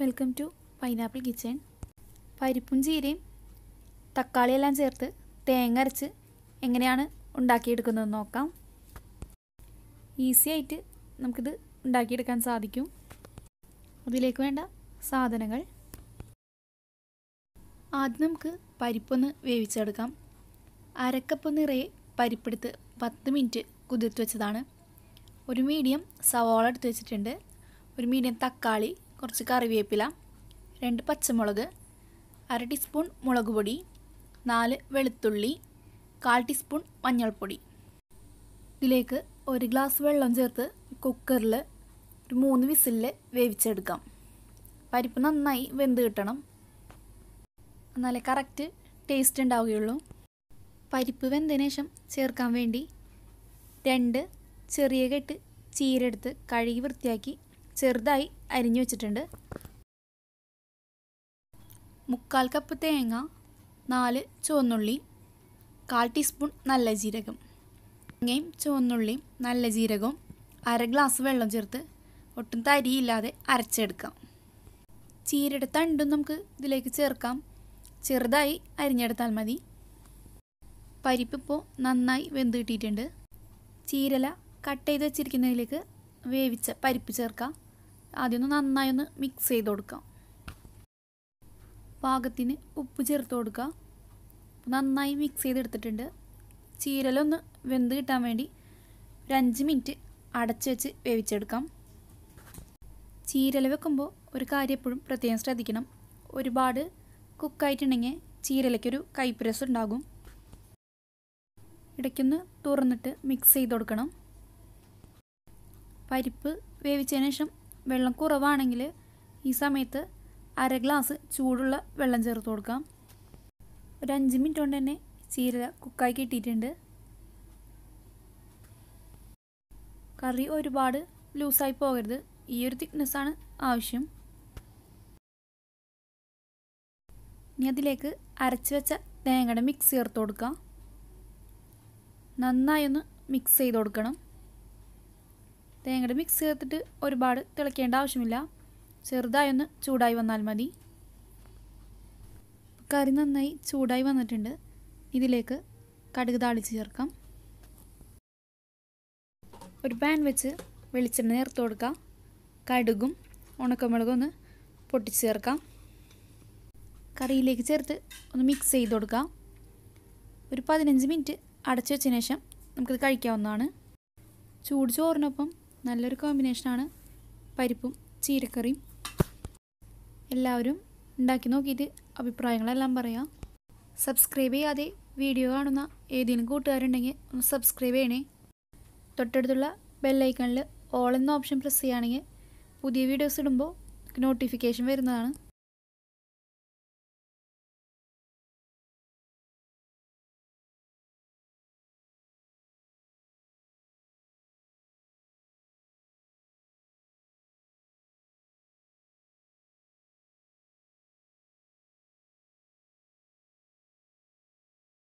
welcome to pineapple kitchen പരിപ്പും ചീരയും തക്കാളിയെല്ലാം ചേർത്ത് തേങ്ങ അരച്ച് എങ്ങനെയാണ് ഉണ്ടാക്കിയെടുക്കുന്നതെന്ന് നോക്കാം ഈസി ആയിട്ട് നമുക്കിത് ഉണ്ടാക്കിയെടുക്കാൻ സാധിക്കും അതിലേക്ക് വേണ്ട സാധനങ്ങൾ ആദ്യം നമുക്ക് പരിപ്പൊന്ന് വേവിച്ചെടുക്കാം അരക്കപ്പ് നിറയെ പരിപ്പെടുത്ത് പത്ത് മിനിറ്റ് കുതിർത്ത് വെച്ചതാണ് ഒരു മീഡിയം സവാള എടുത്ത് വെച്ചിട്ടുണ്ട് ഒരു മീഡിയം തക്കാളി കുറച്ച് കറിവേപ്പില രണ്ട് പച്ചമുളക് അര ടീസ്പൂൺ മുളക് പൊടി നാല് വെളുത്തുള്ളി കാൽ ടീസ്പൂൺ മഞ്ഞൾപ്പൊടി ഇതിലേക്ക് ഒരു ഗ്ലാസ് വെള്ളം ചേർത്ത് കുക്കറിൽ ഒരു മൂന്ന് വിസിലിൽ വേവിച്ചെടുക്കാം പരിപ്പ് നന്നായി വെന്ത് കിട്ടണം എന്നാലേ കറക്റ്റ് ടേസ്റ്റ് ഉണ്ടാവുകയുള്ളൂ പരിപ്പ് വെന്തതിന് ശേഷം ചേർക്കാൻ വേണ്ടി രണ്ട് ചെറിയ കെട്ട് ചീരെടുത്ത് കഴുകി വൃത്തിയാക്കി ചെറുതായി അരിഞ്ഞു വെച്ചിട്ടുണ്ട് മുക്കാൽ കപ്പ് തേങ്ങ നാല് ചുവന്നുള്ളി കാൽ ടീസ്പൂൺ നല്ല ജീരകം തേങ്ങയും ചുവന്നുള്ളിയും നല്ല ജീരകവും അര ഗ്ലാസ് വെള്ളം ചേർത്ത് ഒട്ടും തരിയില്ലാതെ അരച്ചെടുക്കാം ചീരയുടെ തണ്ടും നമുക്ക് ഇതിലേക്ക് ചേർക്കാം ചെറുതായി അരിഞ്ഞെടുത്താൽ മതി പരിപ്പിപ്പോൾ നന്നായി വെന്ത് കിട്ടിയിട്ടുണ്ട് ചീരല കട്ട് ചെയ്ത് വെച്ചിരിക്കുന്നതിലേക്ക് വേവിച്ച പരിപ്പ് ചേർക്കാം ആദ്യം ഒന്ന് നന്നായി ഒന്ന് മിക്സ് ചെയ്ത് കൊടുക്കാം പാകത്തിന് ഉപ്പ് ചേർത്ത് കൊടുക്കുക നന്നായി മിക്സ് ചെയ്തെടുത്തിട്ടുണ്ട് ചീരലൊന്ന് വെന്ത് കിട്ടാൻ വേണ്ടി ഒരു അഞ്ച് മിനിറ്റ് അടച്ച് വെച്ച് വേവിച്ചെടുക്കാം ചീരൽ വെക്കുമ്പോൾ ഒരു കാര്യം എപ്പോഴും പ്രത്യേകം ശ്രദ്ധിക്കണം ഒരുപാട് കുക്കായിട്ടുണ്ടെങ്കിൽ ചീരലയ്ക്കൊരു കൈപ്രസ് ഉണ്ടാകും ഇടയ്ക്കൊന്ന് തുറന്നിട്ട് മിക്സ് ചെയ്ത് കൊടുക്കണം പരിപ്പ് വേവിച്ചതിന് ശേഷം വെള്ളം കുറവാണെങ്കിൽ ഈ സമയത്ത് അര ഗ്ലാസ് ചൂടുള്ള വെള്ളം ചേർത്ത് കൊടുക്കാം ഒരു അഞ്ച് മിനിറ്റ് കൊണ്ട് തന്നെ ചീര കുക്കായി കിട്ടിയിട്ടുണ്ട് കറി ഒരുപാട് ലൂസായി പോകരുത് ഈ ഒരു തിക്നെസ്സാണ് ആവശ്യം ഇനി അതിലേക്ക് അരച്ച് വെച്ച തേങ്ങയുടെ മിക്സ് ചേർത്ത് കൊടുക്കാം നന്നായി ഒന്ന് മിക്സ് ചെയ്ത് കൊടുക്കണം തേങ്ങയുടെ മിക്സ് ചേർത്തിട്ട് ഒരുപാട് തിളയ്ക്കേണ്ട ആവശ്യമില്ല ചെറുതായി ഒന്ന് ചൂടായി വന്നാൽ മതി കറി നന്നായി ചൂടായി വന്നിട്ടുണ്ട് ഇതിലേക്ക് കടുക് താളിച്ച് ചേർക്കാം ഒരു പാൻ വെച്ച് വെളിച്ചെണ്ണ നേർത്ത് കൊടുക്കാം കടുകും ഉണക്കമുളകും ഒന്ന് പൊട്ടിച്ച് ചേർക്കാം കറിയിലേക്ക് ചേർത്ത് ഒന്ന് മിക്സ് ചെയ്ത് കൊടുക്കാം ഒരു പതിനഞ്ച് മിനിറ്റ് അടച്ചു വെച്ചതിന് ശേഷം നമുക്കിത് കഴിക്കാവുന്നതാണ് ചൂട് ചോറിനൊപ്പം നല്ലൊരു കോമ്പിനേഷനാണ് പരിപ്പും ചീരക്കറിയും എല്ലാവരും ഉണ്ടാക്കി നോക്കിയിട്ട് അഭിപ്രായങ്ങളെല്ലാം പറയാം സബ്സ്ക്രൈബ് ചെയ്യാതെ വീഡിയോ കാണുന്ന ഏതെങ്കിലും കൂട്ടുകാരുണ്ടെങ്കിൽ ഒന്ന് സബ്സ്ക്രൈബ് ചെയ്യണേ തൊട്ടടുത്തുള്ള ബെല്ലൈക്കണിൽ ഓൾ എന്ന ഓപ്ഷൻ പ്രസ് ചെയ്യുകയാണെങ്കിൽ പുതിയ വീഡിയോസ് ഇടുമ്പോൾ നോട്ടിഫിക്കേഷൻ വരുന്നതാണ്